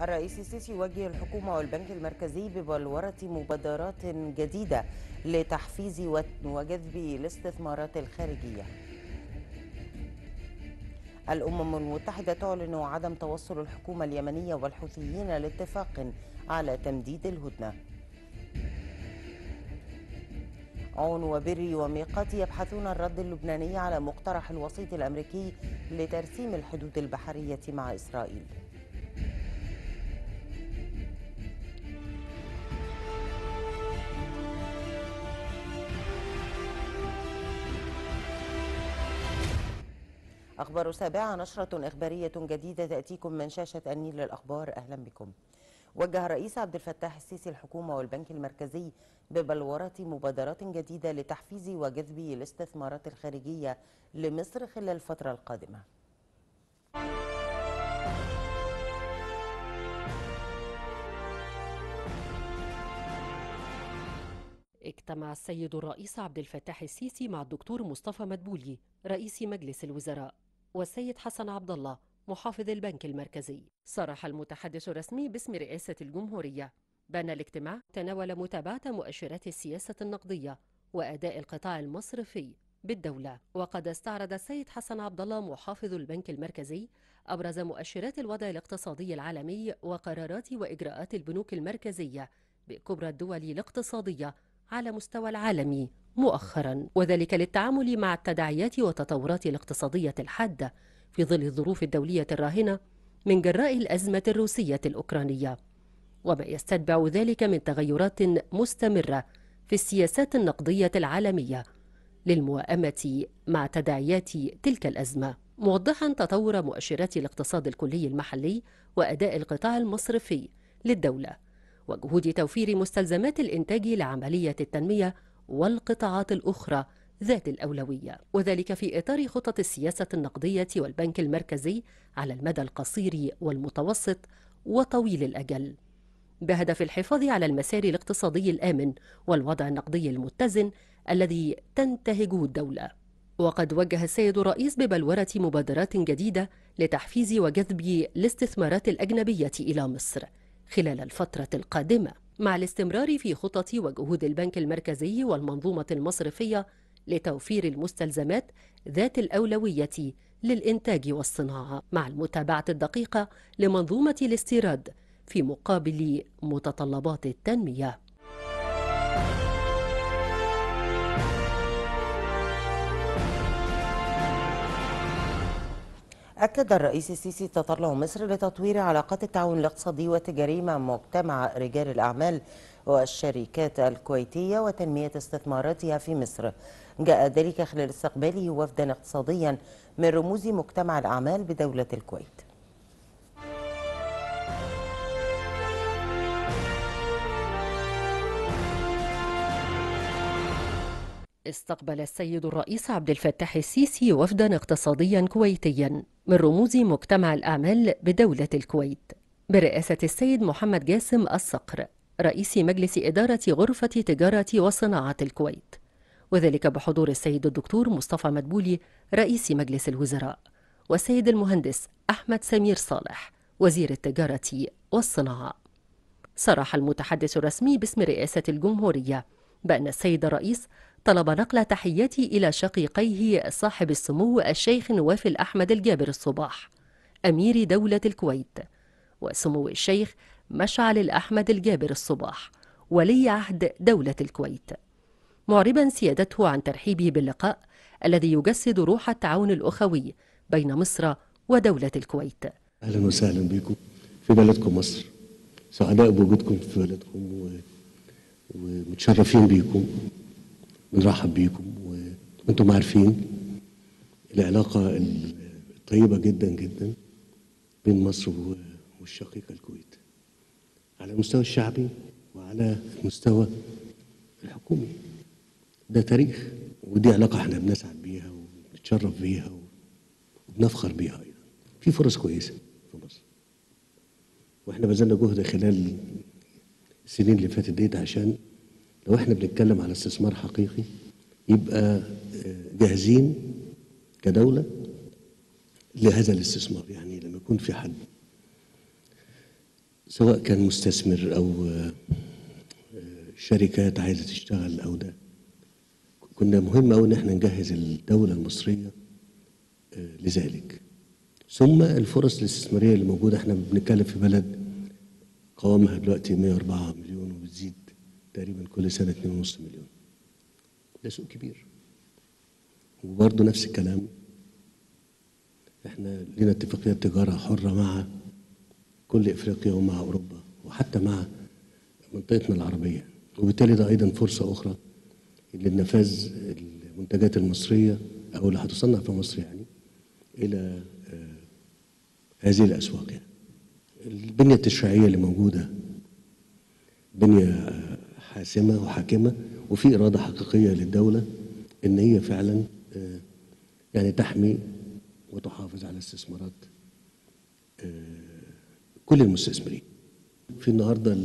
الرئيس السيسي يوجه الحكومة والبنك المركزي ببلورة مبادرات جديدة لتحفيز وجذب الاستثمارات الخارجية الأمم المتحدة تعلن عدم توصل الحكومة اليمنية والحوثيين لاتفاق على تمديد الهدنة عون وبري وميقاتي يبحثون الرد اللبناني على مقترح الوسيط الأمريكي لترسيم الحدود البحرية مع إسرائيل أخبار سابعة نشرة إخبارية جديدة تأتيكم من شاشة النيل للأخبار أهلا بكم وجه الرئيس عبد الفتاح السيسي الحكومة والبنك المركزي ببلورة مبادرات جديدة لتحفيز وجذب الاستثمارات الخارجية لمصر خلال الفترة القادمة اجتمع السيد الرئيس عبد الفتاح السيسي مع الدكتور مصطفى مدبولي رئيس مجلس الوزراء والسيد حسن عبد الله محافظ البنك المركزي صرح المتحدث الرسمي باسم رئاسة الجمهورية بأن الاجتماع تناول متابعة مؤشرات السياسة النقدية وأداء القطاع المصرفي بالدولة وقد استعرض السيد حسن عبد الله محافظ البنك المركزي أبرز مؤشرات الوضع الاقتصادي العالمي وقرارات وإجراءات البنوك المركزية بكبرى الدول الاقتصادية على مستوى العالمي مؤخرا وذلك للتعامل مع التداعيات والتطورات الاقتصادية الحادة في ظل الظروف الدولية الراهنة من جراء الأزمة الروسية الأوكرانية وما يستتبع ذلك من تغيرات مستمرة في السياسات النقدية العالمية للموائمة مع تداعيات تلك الأزمة موضحا تطور مؤشرات الاقتصاد الكلي المحلي وأداء القطاع المصرفي للدولة وجهود توفير مستلزمات الإنتاج لعملية التنمية والقطاعات الأخرى ذات الأولوية وذلك في إطار خطط السياسة النقدية والبنك المركزي على المدى القصير والمتوسط وطويل الأجل بهدف الحفاظ على المسار الاقتصادي الآمن والوضع النقدي المتزن الذي تنتهجه الدولة وقد وجه السيد الرئيس ببلورة مبادرات جديدة لتحفيز وجذب الاستثمارات الأجنبية إلى مصر خلال الفترة القادمة مع الاستمرار في خطط وجهود البنك المركزي والمنظومة المصرفية لتوفير المستلزمات ذات الأولوية للإنتاج والصناعة مع المتابعة الدقيقة لمنظومة الاستيراد في مقابل متطلبات التنمية أكد الرئيس السيسي تطلع مصر لتطوير علاقات التعاون الاقتصادي والتجاري مع مجتمع رجال الأعمال والشركات الكويتية وتنمية استثماراتها في مصر جاء ذلك خلال استقباله وفدا اقتصاديا من رموز مجتمع الأعمال بدولة الكويت استقبل السيد الرئيس عبد الفتاح السيسي وفدا اقتصاديا كويتيا من رموز مجتمع الأعمال بدولة الكويت برئاسة السيد محمد جاسم الصقر رئيس مجلس إدارة غرفة تجارة وصناعة الكويت وذلك بحضور السيد الدكتور مصطفى مدبولي رئيس مجلس الوزراء والسيد المهندس أحمد سمير صالح وزير التجارة والصناعة صرح المتحدث الرسمي باسم رئاسة الجمهورية بأن السيد الرئيس طلب نقل تحياتي إلى شقيقيه صاحب السمو الشيخ نواف الأحمد الجابر الصباح أمير دولة الكويت وسمو الشيخ مشعل الأحمد الجابر الصباح ولي عهد دولة الكويت معربا سيادته عن ترحيبه باللقاء الذي يجسد روح التعاون الأخوي بين مصر ودولة الكويت أهلا وسهلا بكم في بلدكم مصر سعداء بوجودكم في بلدكم ومتشرفين بيكم بنرحب بيكم وانتم عارفين العلاقة الطيبة جدا جدا بين مصر والشقيقة الكويت على المستوى الشعبي وعلى المستوى الحكومي ده تاريخ ودي علاقة احنا بنسعد بيها وبنتشرف بيها وبنفخر بيها أيضا في فرص كويسة في مصر واحنا بذلنا جهد خلال السنين اللي فاتت ديت عشان لو احنا بنتكلم على استثمار حقيقي يبقى آه، جاهزين كدولة لهذا الاستثمار يعني لما يكون في حد سواء كان مستثمر أو آه، آه، شركات عايزة تشتغل أو ده كنا مهم أوي إن احنا نجهز الدولة المصرية لذلك ثم الفرص الاستثمارية اللي موجودة احنا بنتكلم في بلد قوامها دلوقتي 104 مليون وبتزيد تقريبا كل سنة 2.5 مليون ده سوق كبير وبرضه نفس الكلام احنا لينا اتفاقية تجارة حرة مع كل افريقيا ومع اوروبا وحتى مع منطقتنا العربية وبالتالي ده ايضا فرصة اخرى للنفاذ المنتجات المصرية او اللي هتصنع في مصر يعني الى آه، هذه الاسواق يعني. البنية التشريعية اللي موجودة بنية آه، حاسمه وحاكمه وفي اراده حقيقيه للدوله ان هي فعلا آه، يعني تحمي وتحافظ على استثمارات آه، كل المستثمرين في النهارده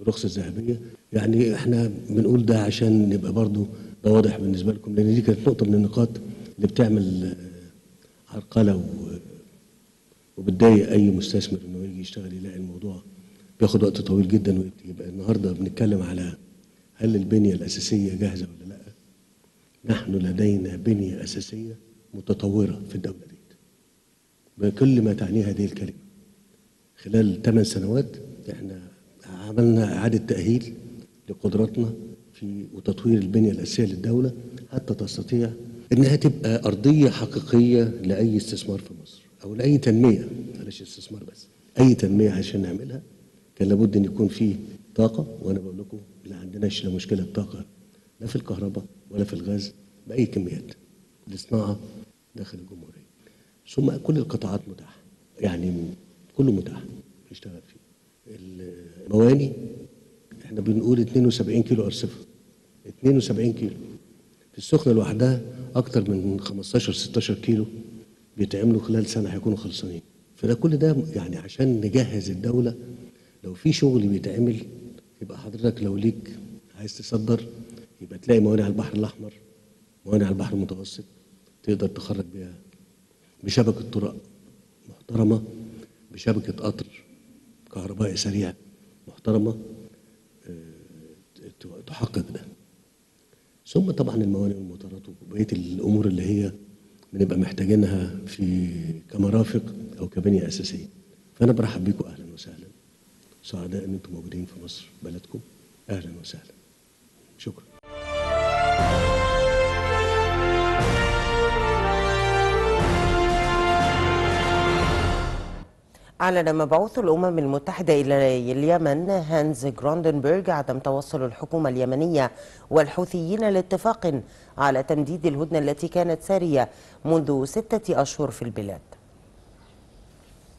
الرخصه الذهبيه يعني احنا بنقول ده عشان نبقى برضو ده واضح بالنسبه لكم لان دي كانت نقطه من النقاط اللي بتعمل آه، عرقله وبتضايق اي مستثمر انه يجي يشتغل يلاقي الموضوع بياخد وقت طويل جدا ويبقى النهارده بنتكلم على هل البنيه الاساسيه جاهزه ولا لا؟ نحن لدينا بنيه اساسيه متطوره في الدوله دي بكل ما تعنيه هذه الكلمه. خلال ثمان سنوات احنا عملنا اعاده تاهيل لقدراتنا في وتطوير البنيه الاساسيه للدوله حتى تستطيع انها تبقى ارضيه حقيقيه لاي استثمار في مصر او لاي تنميه بلاش استثمار بس اي تنميه عشان نعملها كان لابد ان يكون فيه طاقه وانا بقول لكم ما عندناش لا مشكله طاقه لا في الكهرباء ولا في الغاز باي كميات الصناعه داخل الجمهوريه ثم كل القطاعات متاحه يعني كله متاح يشتغل فيه المواني احنا بنقول 72 كيلو ارصفه 72 كيلو في السخنه لوحدها اكتر من 15 16 كيلو بيتعملوا خلال سنه هيكونوا خلصانين فده كل ده يعني عشان نجهز الدوله لو في شغل بيتعمل يبقى حضرتك لو ليك عايز تصدر يبقى تلاقي موانع البحر الأحمر موانع البحر المتوسط تقدر تخرج بيها بشبكة طرق محترمة بشبكة قطر كهربائي سريع محترمة آه، تحقق ده ثم طبعا الموانئ والمطارات وبقية الأمور اللي هي بنبقى محتاجينها في كمرافق أو كبنية أساسية فأنا برحب بيكم أهلا وسهلا سعداء ان انتم موجودين في مصر بلدكم اهلا وسهلا شكرا أعلن مبعوث الأمم المتحدة إلى اليمن هانز جروندنبرغ عدم توصل الحكومة اليمنية والحوثيين لاتفاق على تمديد الهدنة التي كانت سارية منذ ستة أشهر في البلاد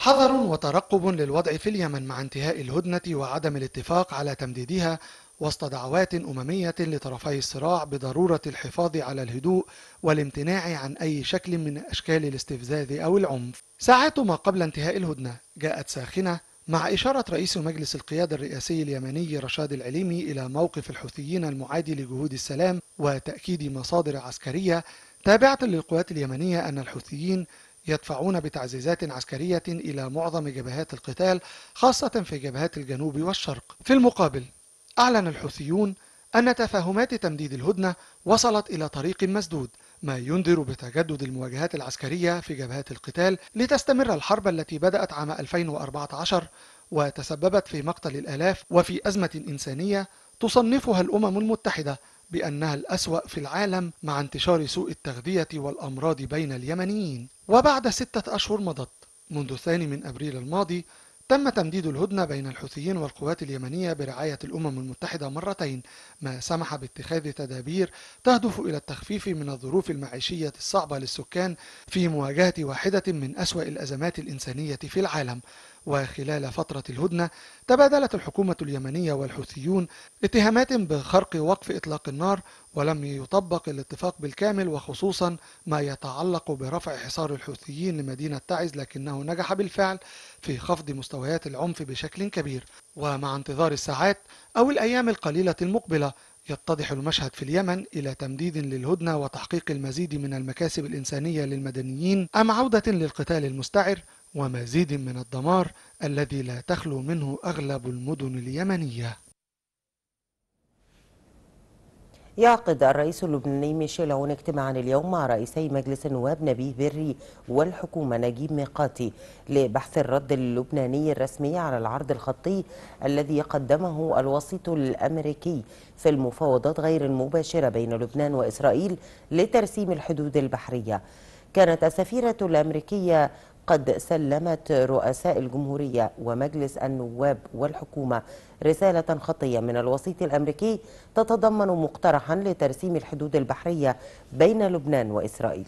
حذر وترقب للوضع في اليمن مع انتهاء الهدنة وعدم الاتفاق على تمديدها وسط دعوات أممية لطرفي الصراع بضرورة الحفاظ على الهدوء والامتناع عن أي شكل من أشكال الاستفزاز أو العنف. ساعات ما قبل انتهاء الهدنة جاءت ساخنة مع إشارة رئيس مجلس القيادة الرئاسي اليمني رشاد العليمي إلى موقف الحوثيين المعادي لجهود السلام وتأكيد مصادر عسكرية تابعة للقوات اليمنية أن الحوثيين يدفعون بتعزيزات عسكرية إلى معظم جبهات القتال خاصة في جبهات الجنوب والشرق في المقابل أعلن الحوثيون أن تفاهمات تمديد الهدنة وصلت إلى طريق مسدود ما ينذر بتجدد المواجهات العسكرية في جبهات القتال لتستمر الحرب التي بدأت عام 2014 وتسببت في مقتل الآلاف وفي أزمة إنسانية تصنفها الأمم المتحدة بأنها الأسوأ في العالم مع انتشار سوء التغذية والأمراض بين اليمنيين وبعد ستة أشهر مضت منذ الثاني من أبريل الماضي تم تمديد الهدنة بين الحوثيين والقوات اليمنية برعاية الأمم المتحدة مرتين ما سمح باتخاذ تدابير تهدف إلى التخفيف من الظروف المعيشية الصعبة للسكان في مواجهة واحدة من أسوأ الأزمات الإنسانية في العالم وخلال فترة الهدنة تبادلت الحكومة اليمنية والحوثيون اتهامات بخرق وقف إطلاق النار ولم يطبق الاتفاق بالكامل وخصوصا ما يتعلق برفع حصار الحوثيين لمدينة تعز لكنه نجح بالفعل في خفض مستويات العنف بشكل كبير ومع انتظار الساعات أو الأيام القليلة المقبلة يتضح المشهد في اليمن إلى تمديد للهدنة وتحقيق المزيد من المكاسب الإنسانية للمدنيين أم عودة للقتال المستعر ومزيد من الدمار الذي لا تخلو منه أغلب المدن اليمنية يعقد الرئيس اللبناني ميشيل عون اجتماعا اليوم مع رئيسي مجلس النواب نبيه بري والحكومة نجيب ميقاتي لبحث الرد اللبناني الرسمي على العرض الخطي الذي قدمه الوسيط الأمريكي في المفاوضات غير المباشرة بين لبنان وإسرائيل لترسيم الحدود البحرية كانت السفيرة الأمريكية قد سلمت رؤساء الجمهورية ومجلس النواب والحكومة رسالة خطية من الوسيط الأمريكي تتضمن مقترحا لترسيم الحدود البحرية بين لبنان وإسرائيل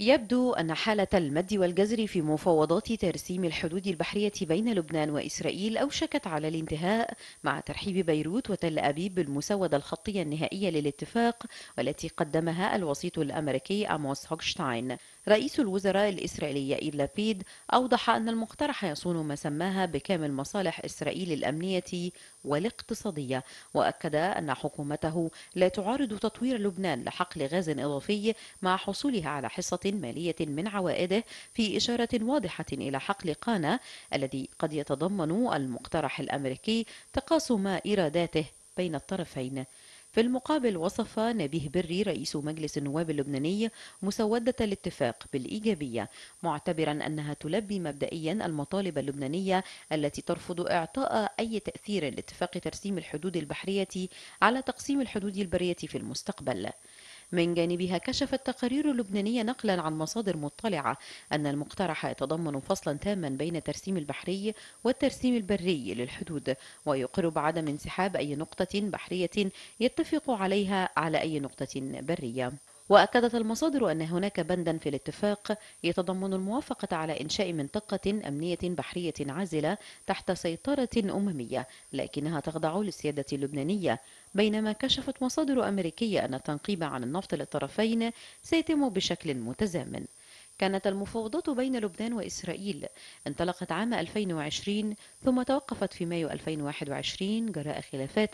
يبدو أن حالة المد والجزر في مفاوضات ترسيم الحدود البحرية بين لبنان وإسرائيل أوشكت على الانتهاء مع ترحيب بيروت وتل أبيب بالمسودة الخطية النهائية للاتفاق والتي قدمها الوسيط الأمريكي أموس هوكشتاين رئيس الوزراء الإسرائيلي يائير لابيد أوضح أن المقترح يصون ما سماها بكامل مصالح إسرائيل الأمنية والاقتصادية وأكد أن حكومته لا تعارض تطوير لبنان لحقل غاز إضافي مع حصولها على حصة مالية من عوائده في إشارة واضحة إلى حقل قانا الذي قد يتضمن المقترح الأمريكي تقاسم إيراداته بين الطرفين في المقابل وصف نبيه بري رئيس مجلس النواب اللبناني مسودة الاتفاق بالإيجابية معتبرا أنها تلبي مبدئيا المطالب اللبنانية التي ترفض إعطاء أي تأثير لاتفاق ترسيم الحدود البحرية على تقسيم الحدود البرية في المستقبل من جانبها كشفت تقارير لبنانية نقلا عن مصادر مطلعة أن المقترح يتضمن فصلا تاما بين ترسيم البحري والترسيم البري للحدود ويقر بعدم انسحاب أي نقطة بحرية يتفق عليها على أي نقطة برية وأكدت المصادر أن هناك بندا في الاتفاق يتضمن الموافقة على إنشاء منطقة أمنية بحرية عازلة تحت سيطرة أممية لكنها تخضع للسيادة اللبنانية بينما كشفت مصادر أمريكية أن التنقيب عن النفط للطرفين سيتم بشكل متزامن كانت المفاوضات بين لبنان وإسرائيل انطلقت عام 2020 ثم توقفت في مايو 2021 جراء خلافات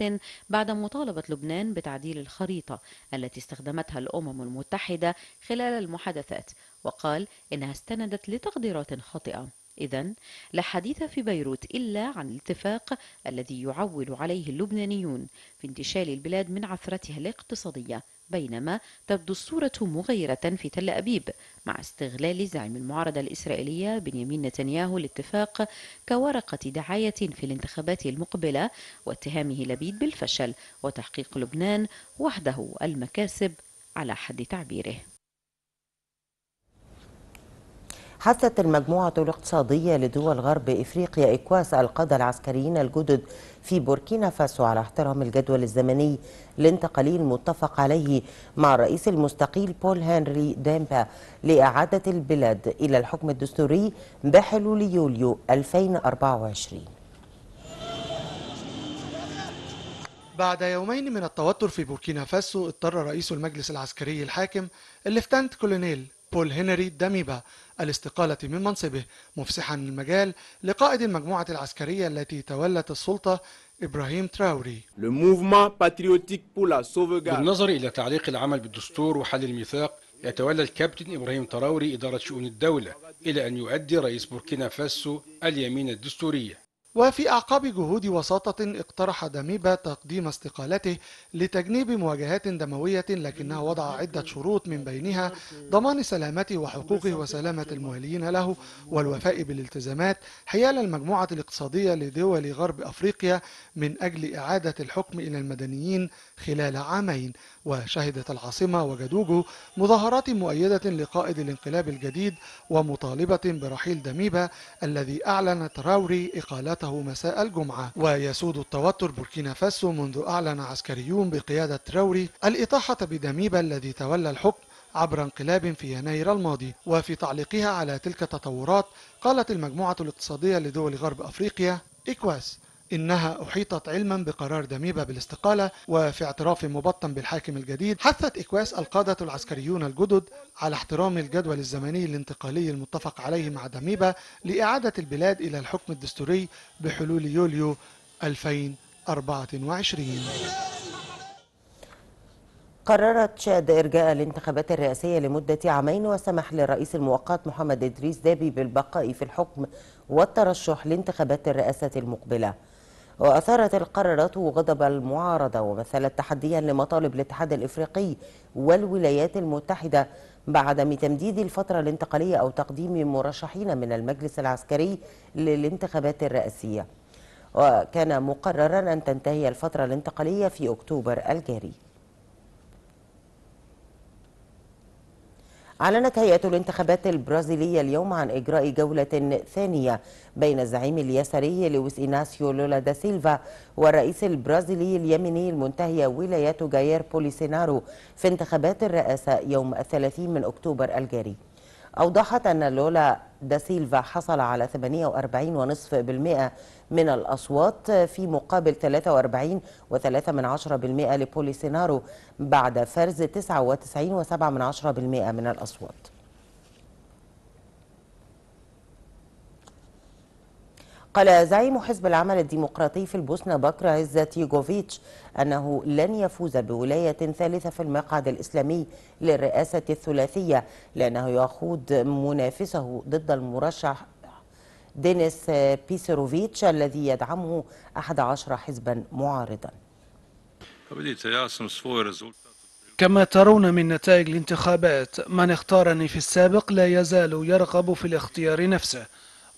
بعد مطالبة لبنان بتعديل الخريطة التي استخدمتها الأمم المتحدة خلال المحادثات وقال إنها استندت لتقديرات خاطئة إذا لا حديث في بيروت إلا عن الاتفاق الذي يعول عليه اللبنانيون في انتشال البلاد من عثرتها الاقتصادية بينما تبدو الصورة مغيرة في تل أبيب مع استغلال زعيم المعارضة الإسرائيلية بنيامين نتنياهو الاتفاق كورقة دعاية في الانتخابات المقبلة واتهامه لبيد بالفشل وتحقيق لبنان وحده المكاسب على حد تعبيره حثت المجموعة الاقتصادية لدول غرب إفريقيا إكواس القادة العسكريين الجدد في بوركينا فاسو على احترام الجدول الزمني الانتقالي المتفق عليه مع الرئيس المستقيل بول هنري دامبا لإعادة البلاد إلى الحكم الدستوري بحلول يوليو 2024 بعد يومين من التوتر في بوركينا فاسو اضطر رئيس المجلس العسكري الحاكم الليفتنت كولونيل بول هنري داميبا الاستقالة من منصبه مفسحا المجال لقائد المجموعة العسكرية التي تولت السلطة إبراهيم تراوري بالنظر إلى تعليق العمل بالدستور وحل الميثاق يتولى الكابتن إبراهيم تراوري إدارة شؤون الدولة إلى أن يؤدي رئيس بوركينا فاسو اليمين الدستورية وفي أعقاب جهود وساطة اقترح داميبا تقديم استقالته لتجنيب مواجهات دموية لكنه وضع عدة شروط من بينها ضمان سلامته وحقوقه وسلامة الموالين له والوفاء بالالتزامات حيال المجموعة الاقتصادية لدول غرب أفريقيا من أجل إعادة الحكم إلى المدنيين خلال عامين وشهدت العاصمة وجدوجو مظاهرات مؤيدة لقائد الانقلاب الجديد ومطالبة برحيل دميبة الذي أعلن تراوري إقالته مساء الجمعة ويسود التوتر بوركينا فاسو منذ أعلن عسكريون بقيادة تراوري الإطاحة بدميبة الذي تولى الحكم عبر انقلاب في يناير الماضي وفي تعليقها على تلك التطورات قالت المجموعة الاقتصادية لدول غرب أفريقيا إكواس إنها أحيطت علما بقرار دميبة بالاستقالة وفي اعتراف مبطن بالحاكم الجديد حثت إكواس القادة العسكريون الجدد على احترام الجدول الزمني الانتقالي المتفق عليه مع دميبة لإعادة البلاد إلى الحكم الدستوري بحلول يوليو 2024 قررت تشاد إرجاء الانتخابات الرئاسية لمدة عامين وسمح للرئيس المؤقت محمد إدريس دابي بالبقاء في الحكم والترشح لانتخابات الرئاسة المقبلة وأثارت القرارات غضب المعارضة ومثلت تحديا لمطالب الاتحاد الإفريقي والولايات المتحدة بعدم تمديد الفترة الانتقالية أو تقديم مرشحين من المجلس العسكري للانتخابات الرئاسية وكان مقررا أن تنتهي الفترة الانتقالية في أكتوبر الجاري أعلنت هيئة الانتخابات البرازيلية اليوم عن إجراء جولة ثانية بين الزعيم اليساري لويس إيناسيو لولا دا سيلفا والرئيس البرازيلي اليميني المنتهي ولاية جاير بوليسينارو في انتخابات الرئاسة يوم الثلاثين من أكتوبر الجاري أوضحت أن لولا دا سيلفا حصل على 48.5% من الأصوات في مقابل 43.3% لبوليسينارو بعد فرز 99.7% من الأصوات قال زعيم حزب العمل الديمقراطي في البوسنة بكر عزت يوغوفيتش أنه لن يفوز بولاية ثالثة في المقعد الإسلامي للرئاسة الثلاثية لأنه يخوض منافسه ضد المرشح دينيس بيسيروفيتش الذي يدعمه 11 حزبا معارضا كما ترون من نتائج الانتخابات من اختارني في السابق لا يزال يرغب في الاختيار نفسه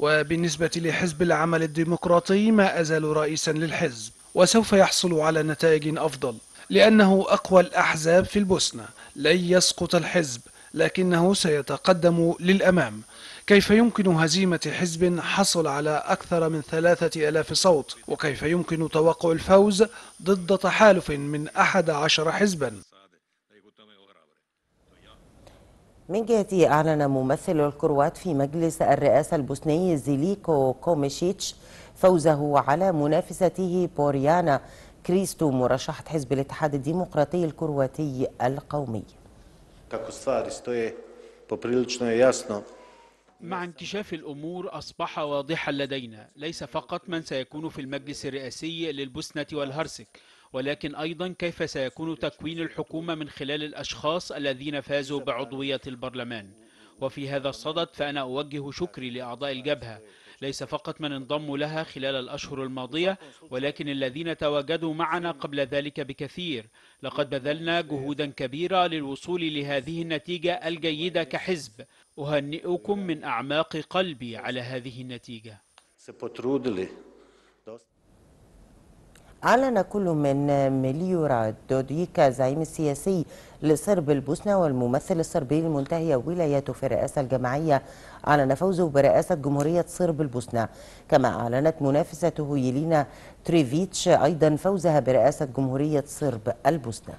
وبالنسبة لحزب العمل الديمقراطي ما أزال رئيسا للحزب وسوف يحصل على نتائج أفضل لأنه أقوى الأحزاب في البوسنة لن يسقط الحزب لكنه سيتقدم للأمام كيف يمكن هزيمة حزب حصل على أكثر من ثلاثة ألاف صوت وكيف يمكن توقع الفوز ضد تحالف من أحد عشر حزبا من جهته أعلن ممثل الكروات في مجلس الرئاسة البوسني زيليكو كوميشيتش فوزه على منافسته بوريانا كريستو مرشحة حزب الاتحاد الديمقراطي الكرواتي القومي مع انكشاف الأمور أصبح واضحا لدينا ليس فقط من سيكون في المجلس الرئاسي للبوسنة والهرسك ولكن أيضا كيف سيكون تكوين الحكومة من خلال الأشخاص الذين فازوا بعضوية البرلمان وفي هذا الصدد فأنا أوجه شكري لأعضاء الجبهة ليس فقط من انضموا لها خلال الأشهر الماضية ولكن الذين تواجدوا معنا قبل ذلك بكثير لقد بذلنا جهودا كبيرة للوصول لهذه النتيجة الجيدة كحزب أهنئكم من أعماق قلبي على هذه النتيجة أعلن كل من مليورا دوديكا زعيم السياسي لصرب البوسنة والممثل الصربي المنتهي ولايته في الرئاسة الجماعية أعلن فوزه برئاسة جمهورية صرب البوسنة كما أعلنت منافسته يلينا تريفيتش أيضا فوزها برئاسة جمهورية صرب البوسنة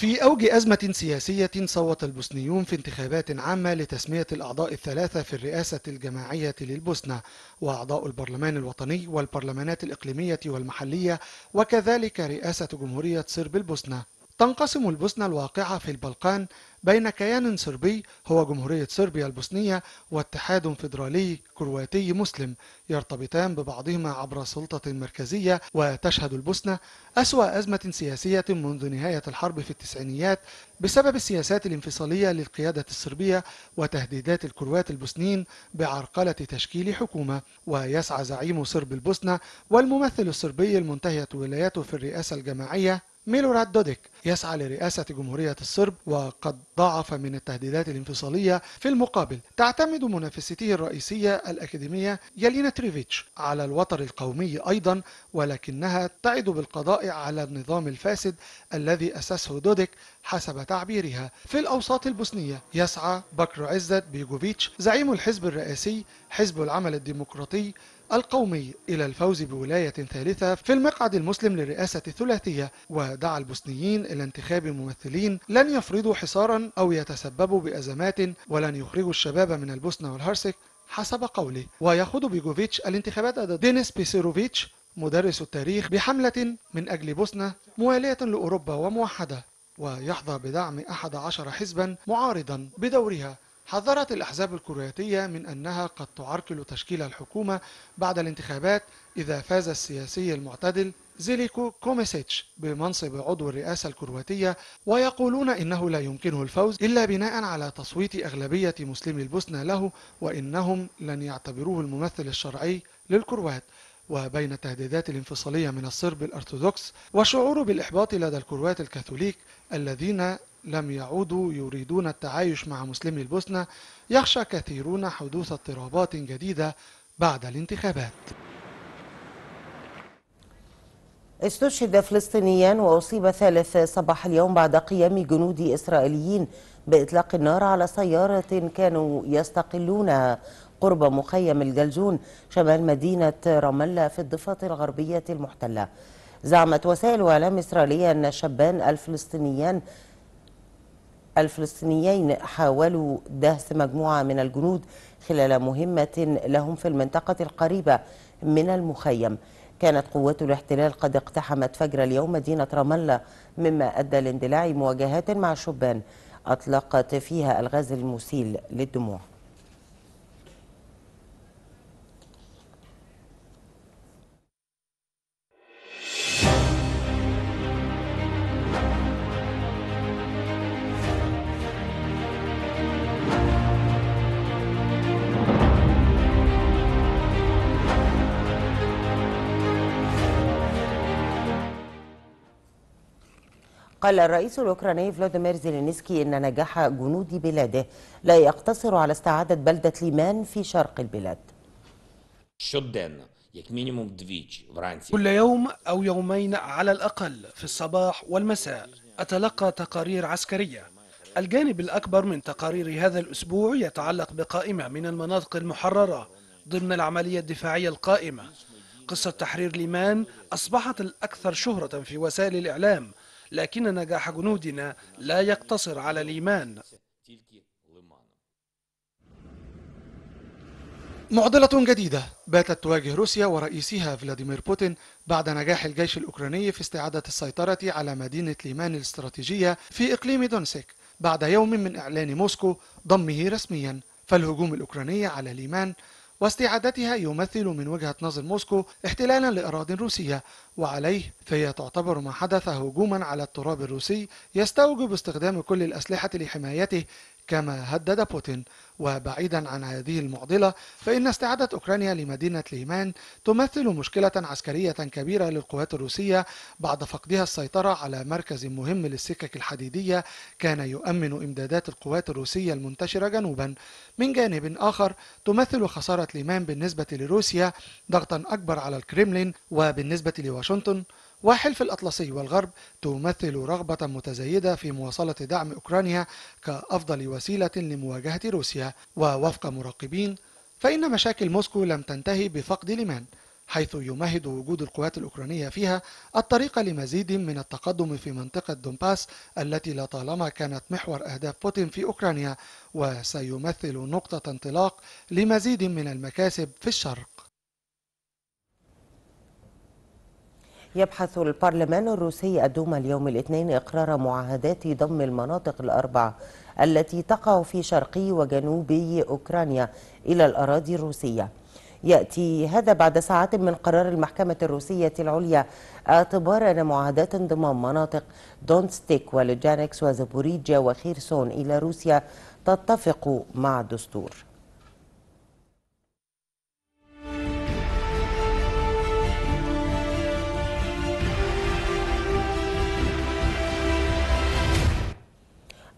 في أوج أزمة سياسية صوت البوسنيون في انتخابات عامة لتسمية الأعضاء الثلاثة في الرئاسة الجماعية للبوسنة وأعضاء البرلمان الوطني والبرلمانات الإقليمية والمحلية وكذلك رئاسة جمهورية صرب البوسنة تنقسم البوسنة الواقعة في البلقان بين كيان صربي هو جمهورية صربيا البوسنية واتحاد فيدرالي كرواتي مسلم يرتبطان ببعضهما عبر سلطة مركزية وتشهد البوسنة أسوأ أزمة سياسية منذ نهاية الحرب في التسعينيات بسبب السياسات الانفصالية للقيادة الصربية وتهديدات الكروات البوسنيين بعرقلة تشكيل حكومة ويسعى زعيم صرب البوسنة والممثل الصربي المنتهية ولايته في الرئاسة الجماعية ميلو دوديك يسعى لرئاسة جمهورية الصرب وقد ضعف من التهديدات الانفصالية في المقابل تعتمد منافسته الرئيسية الأكاديمية يالينا تريفيتش على الوتر القومي أيضا ولكنها تعد بالقضاء على النظام الفاسد الذي أسسه دوديك حسب تعبيرها في الأوساط البوسنية يسعى بكر عزت بيجوفيتش زعيم الحزب الرئاسي حزب العمل الديمقراطي القومي إلى الفوز بولاية ثالثة في المقعد المسلم للرئاسة الثلاثية ودعا البوسنيين إلى انتخاب ممثلين لن يفرضوا حصارا أو يتسببوا بأزمات ولن يخرجوا الشباب من البوسنة والهرسك حسب قوله ويخوض بيجوفيتش الانتخابات ضد دينيس بيسيروفيتش مدرس التاريخ بحملة من أجل بوسنة موالية لأوروبا وموحدة ويحظى بدعم أحد عشر حزبا معارضا بدورها حذرت الأحزاب الكرواتية من أنها قد تعرقل تشكيل الحكومة بعد الانتخابات إذا فاز السياسي المعتدل زيليكو كوميسيتش بمنصب عضو الرئاسة الكرواتية ويقولون إنه لا يمكنه الفوز إلا بناء على تصويت أغلبية مسلمي البوسنة له وإنهم لن يعتبروه الممثل الشرعي للكروات وبين التهديدات الانفصالية من الصرب الأرثوذكس وشعور بالإحباط لدى الكروات الكاثوليك الذين لم يعودوا يريدون التعايش مع مسلمي البوسنة يخشى كثيرون حدوث اضطرابات جديدة بعد الانتخابات استشهد فلسطينيان وأصيب ثالث صباح اليوم بعد قيام جنود إسرائيليين بإطلاق النار على سيارة كانوا يستقلونها قرب مخيم الجلجون شمال مدينة رام الله في الضفة الغربية المحتلة زعمت وسائل إعلام إسرائيلية أن الشبان الفلسطينيان الفلسطينيين حاولوا دهس مجموعة من الجنود خلال مهمة لهم في المنطقة القريبة من المخيم كانت قوات الاحتلال قد اقتحمت فجر اليوم مدينة رام الله مما أدى لاندلاع مواجهات مع الشبان أطلقت فيها الغاز المسيل للدموع قال الرئيس الأوكراني فلاديمير زيلينسكي إن نجاح جنود بلاده لا يقتصر على استعادة بلدة ليمان في شرق البلاد كل يوم أو يومين على الأقل في الصباح والمساء أتلقى تقارير عسكرية الجانب الأكبر من تقارير هذا الأسبوع يتعلق بقائمة من المناطق المحررة ضمن العملية الدفاعية القائمة قصة تحرير ليمان أصبحت الأكثر شهرة في وسائل الإعلام لكن نجاح جنودنا لا يقتصر على الإيمان معضلة جديدة باتت تواجه روسيا ورئيسها فلاديمير بوتين بعد نجاح الجيش الأوكراني في استعادة السيطرة على مدينة ليمان الاستراتيجية في إقليم دونسك بعد يوم من إعلان موسكو ضمه رسميا فالهجوم الأوكراني على ليمان واستعادتها يمثل من وجهة نظر موسكو احتلالا لأراضي روسية وعليه فهي تعتبر ما حدث هجوما على التراب الروسي يستوجب استخدام كل الأسلحة لحمايته كما هدد بوتين وبعيدا عن هذه المعضلة فإن استعادة أوكرانيا لمدينة ليمان تمثل مشكلة عسكرية كبيرة للقوات الروسية بعد فقدها السيطرة على مركز مهم للسكك الحديدية كان يؤمن إمدادات القوات الروسية المنتشرة جنوبا من جانب آخر تمثل خسارة ليمان بالنسبة لروسيا ضغطا أكبر على الكريملين وبالنسبة لواشنطن وحلف الأطلسي والغرب تمثل رغبة متزايدة في مواصلة دعم أوكرانيا كأفضل وسيلة لمواجهة روسيا ووفق مراقبين فإن مشاكل موسكو لم تنتهي بفقد لمان حيث يمهد وجود القوات الأوكرانية فيها الطريق لمزيد من التقدم في منطقة دونباس التي لطالما كانت محور أهداف بوتين في أوكرانيا وسيمثل نقطة انطلاق لمزيد من المكاسب في الشرق يبحث البرلمان الروسي الدوما اليوم الاثنين إقرار معاهدات ضم المناطق الأربعة التي تقع في شرقي وجنوبي أوكرانيا إلى الأراضي الروسية يأتي هذا بعد ساعات من قرار المحكمة الروسية العليا اعتبار أن معاهدات انضمام مناطق دونستيك ولجانكس وزابوريجيا وخيرسون إلى روسيا تتفق مع الدستور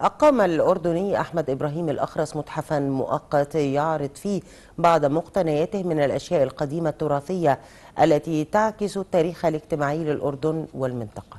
أقام الأردني أحمد إبراهيم الأخرس متحفا مؤقت يعرض فيه بعض مقتنياته من الأشياء القديمة التراثية التي تعكس التاريخ الاجتماعي للأردن والمنطقة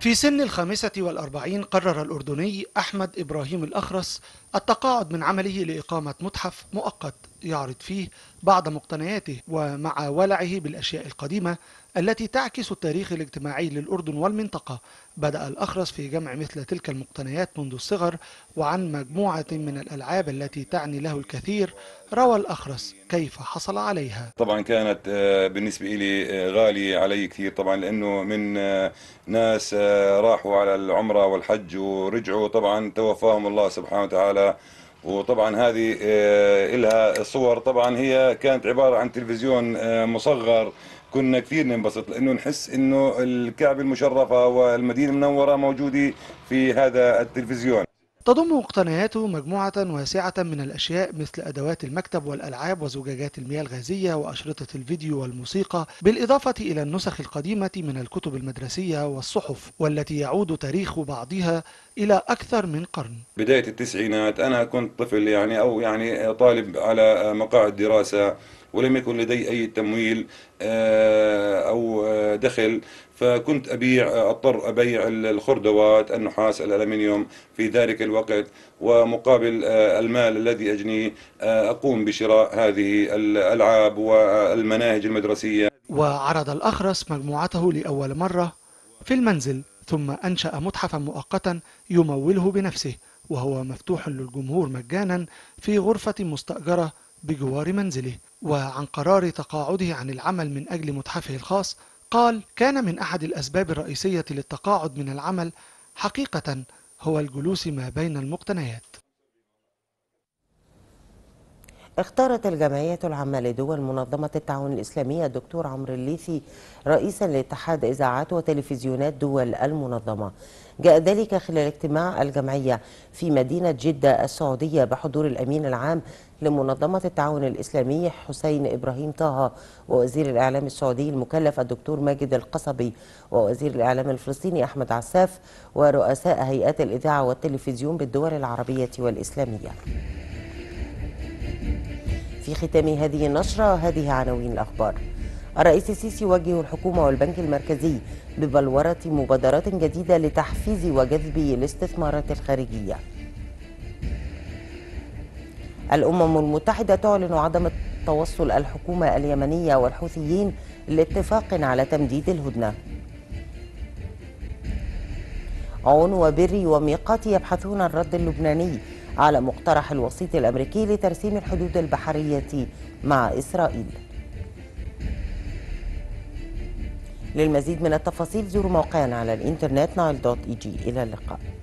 في سن الخامسة والأربعين قرر الأردني أحمد إبراهيم الأخرس التقاعد من عمله لإقامة متحف مؤقت يعرض فيه بعض مقتنياته ومع ولعه بالأشياء القديمة التي تعكس التاريخ الاجتماعي للأردن والمنطقة بدأ الأخرس في جمع مثل تلك المقتنيات منذ الصغر وعن مجموعة من الألعاب التي تعني له الكثير روى الأخرس كيف حصل عليها طبعا كانت آه، بالنسبة لي آه، غالية علي كثير طبعا لأنه من آه، ناس راحوا على العمرة والحج ورجعوا طبعا توفاهم الله سبحانه وتعالى وطبعا هذه لها صور طبعا هي كانت عبارة عن تلفزيون مصغر كنا كثير ننبسط لانه نحس انه الكعبه المشرفه والمدينه المنوره موجوده في هذا التلفزيون تضم مقتنياته مجموعة واسعة من الأشياء مثل أدوات المكتب والألعاب وزجاجات المياه الغازية وأشرطة الفيديو والموسيقى بالإضافة إلى النسخ القديمة من الكتب المدرسية والصحف والتي يعود تاريخ بعضها إلى أكثر من قرن بداية التسعينات أنا كنت طفل يعني أو يعني طالب على مقاعد دراسة ولم يكن لدي أي تمويل آه، أو آه، دخل فكنت أبيع آه، أضطر أبيع الخردوات النحاس الألمنيوم في ذلك الوقت ومقابل المال الذي أجنيه أقوم بشراء هذه الألعاب والمناهج المدرسية وعرض الأخرس مجموعته لأول مرة في المنزل ثم أنشأ متحفا مؤقتا يموله بنفسه وهو مفتوح للجمهور مجانا في غرفة مستأجرة بجوار منزله وعن قرار تقاعده عن العمل من أجل متحفه الخاص قال كان من أحد الأسباب الرئيسية للتقاعد من العمل حقيقة هو الجلوس ما بين المقتنيات اختارت الجمعية العامة لدول منظمة التعاون الإسلامي الدكتور عمرو الليثي رئيسا لاتحاد إذاعات وتلفزيونات دول المنظمة جاء ذلك خلال اجتماع الجمعية في مدينة جدة السعودية بحضور الأمين العام لمنظمة التعاون الإسلامي حسين إبراهيم طه ووزير الإعلام السعودي المكلف الدكتور ماجد القصبي ووزير الإعلام الفلسطيني أحمد عساف ورؤساء هيئات الإذاعة والتلفزيون بالدول العربية والإسلامية في ختام هذه النشرة هذه عناوين الأخبار الرئيس السيسي يوجه الحكومة والبنك المركزي ببلورة مبادرات جديدة لتحفيز وجذب الاستثمارات الخارجية الأمم المتحدة تعلن عدم توصل الحكومة اليمنية والحوثيين لاتفاق على تمديد الهدنة عون وبري وميقاتي يبحثون الرد اللبناني على مقترح الوسيط الأمريكي لترسيم الحدود البحرية مع إسرائيل للمزيد من التفاصيل زوروا موقعنا على الإنترنت نايل دوت إي جي إلى اللقاء